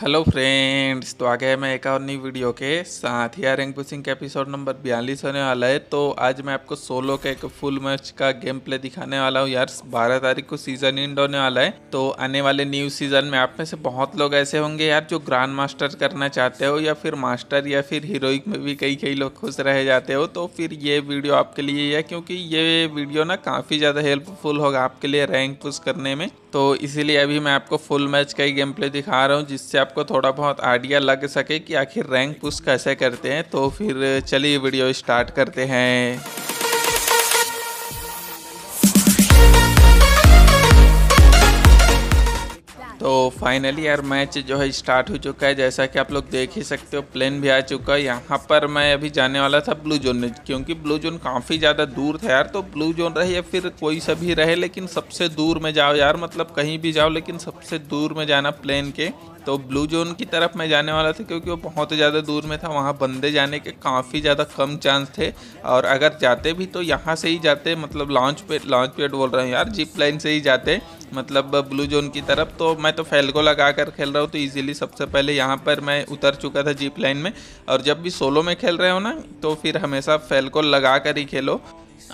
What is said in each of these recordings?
Hello friends तो आ गए मैं एक और नई वीडियो के साथ ही रैंक पुशिंग के एपिसोड नंबर बयालीस होने वाला है तो आज मैं आपको सोलो का एक फुल मैच का गेम प्ले दिखाने वाला हूँ यार बारह तारीख को सीजन एंड होने वाला है तो आने वाले न्यू सीजन में आप में से बहुत लोग ऐसे होंगे यार जो ग्रांड मास्टर करना चाहते हो या फिर मास्टर या फिर हीरोइक में भी कई कई लोग खुश रह जाते हो तो फिर ये वीडियो आपके लिए है क्योंकि ये वीडियो ना काफ़ी ज़्यादा हेल्पफुल होगा आपके लिए रैंक पुस्ट करने में तो इसीलिए अभी मैं आपको फुल मैच का ही गेम प्ले दिखा रहा हूँ जिससे आपको थोड़ा बहुत आइडिया लग सके कि आखिर रैंक पुश कैसे करते हैं तो फिर चलिए वीडियो स्टार्ट करते हैं तो फाइनली यार मैच जो है स्टार्ट हो चुका है जैसा कि आप लोग देख ही सकते हो प्लेन भी आ चुका है यहाँ पर मैं अभी जाने वाला था ब्लू जोन में क्योंकि ब्लू जोन काफ़ी ज़्यादा दूर था यार तो ब्लू जोन रहे या फिर कोई सा भी रहे लेकिन सबसे दूर में जाओ यार मतलब कहीं भी जाओ लेकिन सबसे दूर में जाना प्लेन के तो ब्लू जोन की तरफ मैं जाने वाला था क्योंकि वो बहुत ज़्यादा दूर में था वहाँ बंदे जाने के काफ़ी ज़्यादा कम चांस थे और अगर जाते भी तो यहाँ से ही जाते मतलब लॉन्च पे लॉन्च पेड बोल रहे हैं यार जीप लाइन से ही जाते मतलब ब्लू जोन की तरफ तो मैं तो फेलको लगा कर खेल रहा हूँ तो इजीली सबसे पहले यहाँ पर मैं उतर चुका था जीप लाइन में और जब भी सोलो में खेल रहे हो ना तो फिर हमेशा फेलको लगा कर ही खेलो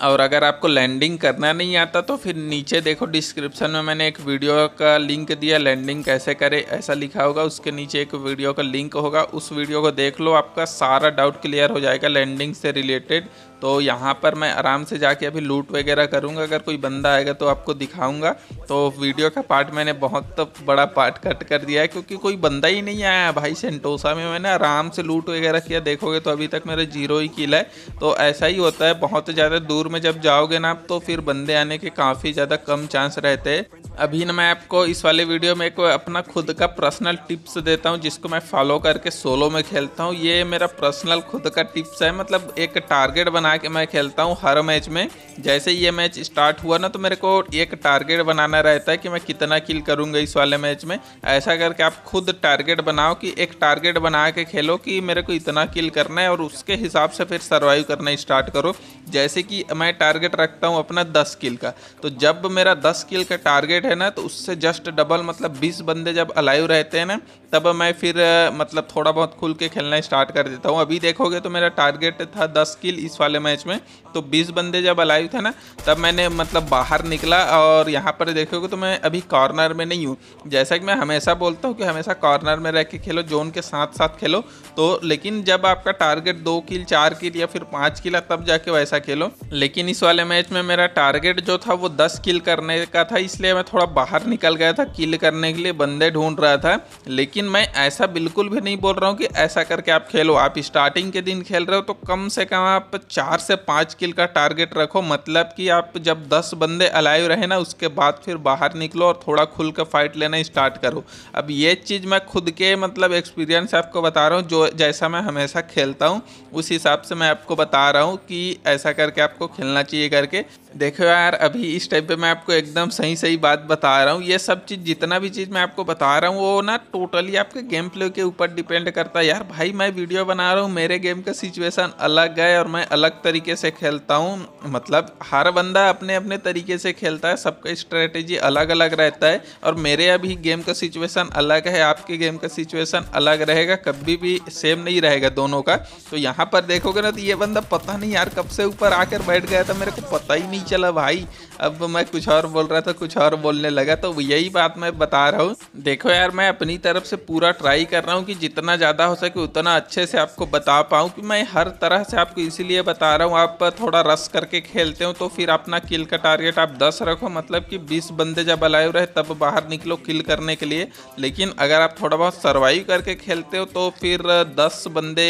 और अगर आपको लैंडिंग करना नहीं आता तो फिर नीचे देखो डिस्क्रिप्शन में मैंने एक वीडियो का लिंक दिया लैंडिंग कैसे करें ऐसा लिखा होगा उसके नीचे एक वीडियो का लिंक होगा उस वीडियो को देख लो आपका सारा डाउट क्लियर हो जाएगा लैंडिंग से रिलेटेड तो यहाँ पर मैं आराम से जाके अभी लूट वगैरह करूँगा अगर कोई बंदा आएगा तो आपको दिखाऊँगा तो वीडियो का पार्ट मैंने बहुत बड़ा पार्ट कट कर दिया है क्योंकि कोई बंदा ही नहीं आया भाई सेंटोसा में मैंने आराम से लूट वगैरह किया देखोगे तो अभी तक मेरा जीरो ही किला है तो ऐसा ही होता है बहुत ज़्यादा दूर में जब जाओगे ना आप तो फिर बंदे आने के काफ़ी ज़्यादा कम चांस रहते हैं अभी ना मैं आपको इस वाले वीडियो में एक अपना खुद का पर्सनल टिप्स देता हूँ जिसको मैं फॉलो करके सोलो में खेलता हूँ ये मेरा पर्सनल खुद का टिप्स है मतलब एक टारगेट बना के मैं खेलता हूँ हर मैच में जैसे ये मैच स्टार्ट हुआ ना तो मेरे को एक टारगेट बनाना रहता है कि मैं कितना किल करूँगा इस वाले मैच में ऐसा करके आप खुद टारगेट बनाओ कि एक टारगेट बना के खेलो कि मेरे को इतना किल करना है और उसके हिसाब से फिर सर्वाइव करना स्टार्ट करो जैसे कि मैं टारगेट रखता हूँ अपना दस किल का तो जब मेरा दस किल का टारगेट टारगेट है ना तो उससे जस्ट डबल मतलब बीस बंदे जब अलाइव रहते हैं ना तब मैं फिर मतलब थोड़ा बहुत खुल के खेलना स्टार्ट कर देता हूँ अभी देखोगे तो मेरा टारगेट था दस किल इस वाले मैच में तो बीस बंदे जब अलाइव थे ना तब मैंने मतलब बाहर निकला और यहाँ पर देखोगे तो मैं अभी कॉर्नर में नहीं हूँ जैसा कि मैं हमेशा बोलता हूँ कि हमेशा कॉर्नर में रह के खेलो जोन के साथ साथ खेलो तो लेकिन जब आपका टारगेट दो किल चार किल या फिर पाँच किल तब जाके वैसा खेलो लेकिन इस वाले मैच में मेरा टारगेट जो था वो दस किल करने का था इसलिए मैं थोड़ा बाहर निकल गया था किल करने के लिए बंदे ढूंढ रहा था लेकिन मैं ऐसा बिल्कुल भी नहीं बोल रहा हूँ कि ऐसा करके आप खेलो आप स्टार्टिंग के दिन खेल रहे हो तो कम से कम आप चार से पाँच किल का टारगेट रखो मतलब कि आप जब दस बंदे अलाइव रहे ना उसके बाद फिर बाहर निकलो और थोड़ा खुल कर फाइट लेना स्टार्ट करो अब ये चीज़ मैं खुद के मतलब एक्सपीरियंस आपको बता रहा हूँ जो जैसा मैं हमेशा खेलता हूँ उस हिसाब से मैं आपको बता रहा हूँ कि ऐसा करके आपको खेलना चाहिए करके देखो यार अभी इस टाइम पे मैं आपको एकदम सही सही बात बता रहा हूँ ये सब चीज़ जितना भी चीज़ मैं आपको बता रहा हूँ वो ना टोटली आपके गेम प्ले के ऊपर डिपेंड करता है यार भाई मैं वीडियो बना रहा हूँ मेरे गेम का सिचुएशन अलग है और मैं अलग तरीके से खेलता हूँ मतलब हर बंदा अपने अपने तरीके से खेलता है सबका स्ट्रेटेजी अलग अलग रहता है और मेरे अभी गेम का सिचुएसन अलग है आपके गेम का सिचुएसन अलग रहेगा कभी भी सेम नहीं रहेगा दोनों का तो यहाँ पर देखोगे ना तो ये बंदा पता नहीं यार कब से ऊपर आकर बैठ गया था मेरे को पता ही नहीं चला भाई अब मैं कुछ और बोल रहा था कुछ और बोलने लगा तो यही बात मैं बता रहा हूँ देखो यार मैं अपनी तरफ से पूरा ट्राई कर रहा हूँ कि जितना ज़्यादा हो सके उतना अच्छे से आपको बता पाऊँ कि मैं हर तरह से आपको इसीलिए बता रहा हूँ आप थोड़ा रस करके खेलते हो तो फिर अपना किल का टारगेट आप दस रखो मतलब कि बीस बंदे जब अलाइव रहे तब बाहर निकलो किल करने के लिए लेकिन अगर आप थोड़ा बहुत सर्वाइव करके खेलते हो तो फिर दस बंदे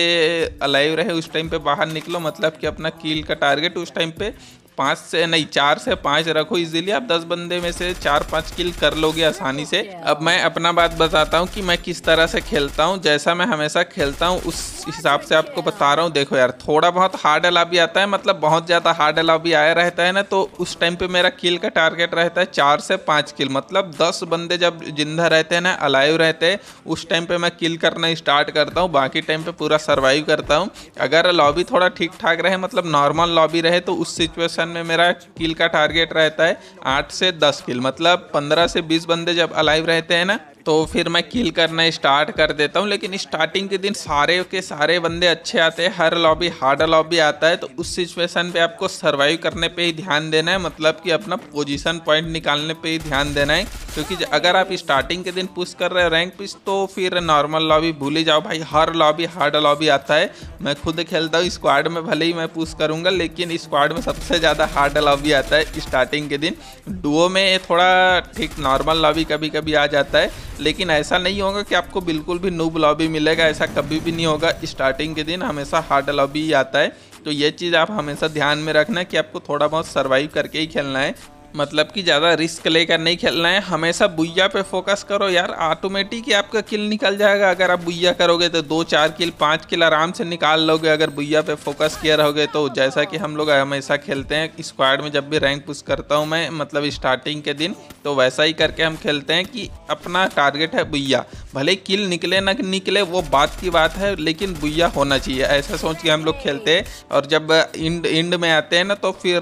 अलाइव रहे उस टाइम पे बाहर निकलो मतलब कि अपना किल का टारगेट उस टाइम पे पाँच से नहीं चार से पाँच रखो इजीली आप दस बंदे में से चार पाँच किल कर लोगे आसानी से अब मैं अपना बात बताता हूँ कि मैं किस तरह से खेलता हूँ जैसा मैं हमेशा खेलता हूँ उस हिसाब से आपको बता रहा हूँ देखो यार थोड़ा बहुत हार्ड अला भी आता है मतलब बहुत ज़्यादा हार्ड अला भी आया रहता है ना तो उस टाइम पर मेरा किल का टारगेट रहता है चार से पाँच किल मतलब दस बंदे जब जिंदा रहते हैं ना अलाइव रहते हैं उस टाइम पर मैं किल करना स्टार्ट करता हूँ बाकी टाइम पर पूरा सर्वाइव करता हूँ अगर लॉबी थोड़ा ठीक ठाक रहे मतलब नॉर्मल लॉबी रहे तो उस सिचुएशन सेक्शन में मेरा किल का टारगेट रहता है आठ से दस किल मतलब पंद्रह से बीस बंदे जब अलाइव रहते हैं ना तो फिर मैं किल करना स्टार्ट कर देता हूँ लेकिन स्टार्टिंग के दिन सारे के सारे बंदे अच्छे आते हैं हर लॉबी हार्ड लॉबी आता है तो उस सिचुएशन पे आपको सर्वाइव करने पे ही ध्यान देना है मतलब कि अपना पोजीशन पॉइंट निकालने पे ही ध्यान देना है क्योंकि अगर आप स्टार्टिंग के दिन पुश कर रहे हो रैंक पिच तो फिर नॉर्मल लॉबी भूल ही जाओ भाई हर लॉबी हार्ड लॉबी आता है मैं खुद खेलता हूँ स्क्वाड में भले ही मैं पुश करूँगा लेकिन स्क्वाड में सबसे ज़्यादा हार्ड लॉबी आता है स्टार्टिंग के दिन डुओ में थोड़ा ठीक नॉर्मल लॉबी कभी कभी आ जाता है लेकिन ऐसा नहीं होगा कि आपको बिल्कुल भी नूब लॉबी मिलेगा ऐसा कभी भी नहीं होगा स्टार्टिंग के दिन हमेशा हार्ड लॉबी ही आता है तो ये चीज़ आप हमेशा ध्यान में रखना कि आपको थोड़ा बहुत सर्वाइव करके ही खेलना है मतलब कि ज़्यादा रिस्क लेकर नहीं खेलना है हमेशा बुइया पे फोकस करो यार ऑटोमेटिक ही आपका किल निकल जाएगा अगर आप बुइया करोगे तो दो चार किल पाँच किल आराम से निकाल लोगे अगर बुइया पे फोकस किया रहोगे तो जैसा कि हम लोग हमेशा खेलते हैं स्क्वाड में जब भी रैंक पुश करता हूँ मैं मतलब स्टार्टिंग के दिन तो वैसा ही करके हम खेलते हैं कि अपना टारगेट है बुइया भले किल निकले ना कि निकले वो बात की बात है लेकिन बुया होना चाहिए ऐसा सोच के हम लोग हाँ। खेलते हैं और जब इंड इंड में आते हैं ना तो फिर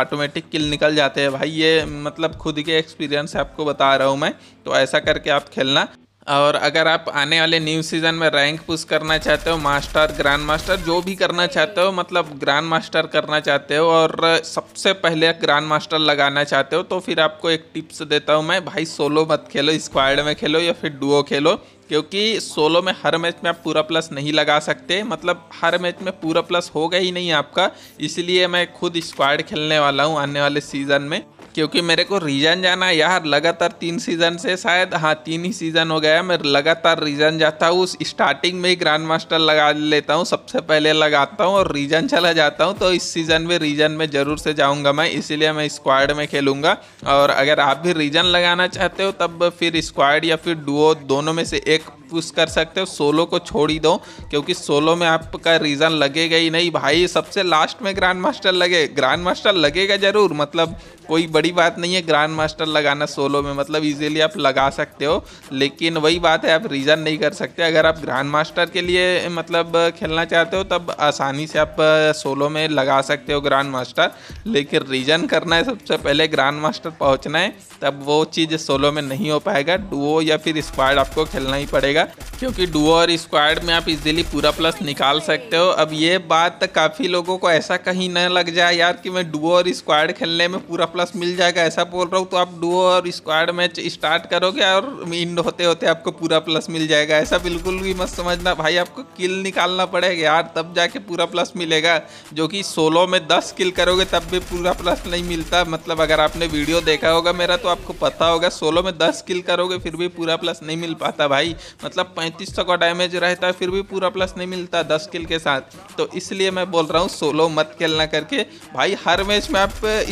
ऑटोमेटिक किल निकल जाते हैं भाई ये मतलब खुद के एक्सपीरियंस आपको बता रहा हूँ मैं तो ऐसा करके आप खेलना और अगर आप आने वाले न्यू सीज़न में रैंक पुश करना चाहते हो मास्टर ग्रैंड मास्टर जो भी करना चाहते हो मतलब ग्रैंड मास्टर करना चाहते हो और सबसे पहले ग्रैंड मास्टर लगाना चाहते हो तो फिर आपको एक टिप्स देता हूँ मैं भाई सोलो मत खेलो स्क्वाड में खेलो या फिर डुओ खेलो क्योंकि सोलो में हर मैच में आप पूरा प्लस नहीं लगा सकते मतलब हर मैच में पूरा प्लस होगा ही नहीं आपका इसलिए मैं खुद स्क्वाड खेलने वाला हूँ आने वाले सीज़न में क्योंकि मेरे को रीजन जाना यार लगातार तीन सीज़न से शायद हाँ तीन ही सीज़न हो गया मैं लगातार रीजन जाता हूँ स्टार्टिंग में ही ग्रांड मास्टर लगा लेता हूँ सबसे पहले लगाता हूँ और रीजन चला जाता हूँ तो इस सीज़न में रीजन में ज़रूर से जाऊँगा मैं इसीलिए मैं स्क्वाड में खेलूँगा और अगर आप भी रीजन लगाना चाहते हो तब फिर स्क्वाड या फिर डुओ दोनों में से एक पुश कर सकते हो सोलो को छोड़ ही दो क्योंकि सोलो में आपका रीज़न लगेगा ही नहीं भाई सबसे लास्ट में ग्रैंड मास्टर लगे ग्रैंड मास्टर लगेगा ज़रूर मतलब कोई बड़ी बात नहीं है ग्रैंड मास्टर लगाना सोलो में मतलब इजीली आप लगा सकते हो लेकिन वही बात है आप रीज़न नहीं कर सकते अगर आप ग्रैंड मास्टर के लिए मतलब खेलना चाहते हो तब आसानी से आप सोलो में लगा सकते हो ग्रैंड मास्टर लेकिन रीज़न करना है सबसे पहले ग्रैंड मास्टर पहुँचना है तब वो चीज़ सोलो में नहीं हो पाएगा डुओ या फिर स्क्वाड आपको खेलना ही पड़ेगा जाएगा क्योंकि डुओ और स्क्वाड में आप इजीली पूरा प्लस निकाल सकते हो अब ये बात तो काफ़ी लोगों को ऐसा कहीं ना लग जाए यार कि मैं डुओ और स्क्वाड खेलने में पूरा प्लस मिल जाएगा ऐसा बोल रहा हूँ तो आप डुओ और स्क्वाड मैच स्टार्ट करोगे और इंड होते होते आपको पूरा प्लस मिल जाएगा ऐसा बिल्कुल भी मत समझना भाई आपको किल निकालना पड़ेगा यार तब जाके पूरा प्लस मिलेगा जो कि सोलो में दस किल करोगे तब भी पूरा प्लस नहीं मिलता मतलब अगर आपने वीडियो देखा होगा मेरा तो आपको पता होगा सोलो में दस किल करोगे फिर भी पूरा प्लस नहीं मिल पाता भाई मतलब मतलब पैंतीस सौ का डैमेज रहता है फिर भी पूरा प्लस नहीं मिलता दस किल के साथ तो इसलिए मैं बोल रहा हूँ सोलो मत खेलना करके भाई हर मैच में आप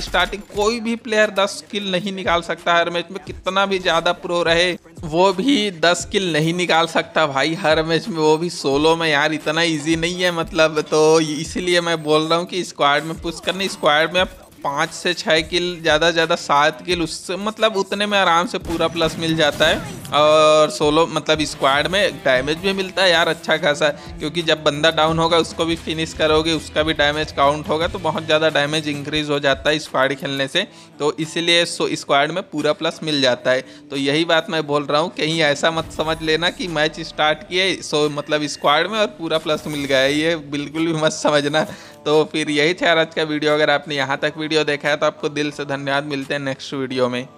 स्टार्टिंग कोई भी प्लेयर दस किल नहीं निकाल सकता हर मैच में कितना भी ज़्यादा प्रो रहे वो भी दस किल नहीं निकाल सकता भाई हर मैच में वो भी सोलो में यार इतना ईजी नहीं है मतलब तो इसलिए मैं बोल रहा हूँ कि स्क्वाड में पुश करना स्क्वाड में आप पाँच से छः किल ज़्यादा ज़्यादा सात किल उससे मतलब उतने में आराम से पूरा प्लस मिल जाता है और सोलो मतलब स्क्वाड में डैमेज भी मिलता है यार अच्छा खासा क्योंकि जब बंदा डाउन होगा उसको भी फिनिश करोगे उसका भी डैमेज काउंट होगा तो बहुत ज़्यादा डैमेज इंक्रीज़ हो जाता है स्क्वाड खेलने से तो इसीलिए स्क्वाड में पूरा प्लस मिल जाता है तो यही बात मैं बोल रहा हूँ कहीं ऐसा मत समझ लेना कि मैच स्टार्ट किए सो मतलब स्क्वाड में और पूरा प्लस मिल गया ये बिल्कुल भी मत समझना तो फिर यही था आज का वीडियो अगर आपने यहाँ तक वीडियो देखा है तो आपको दिल से धन्यवाद मिलते हैं नेक्स्ट वीडियो में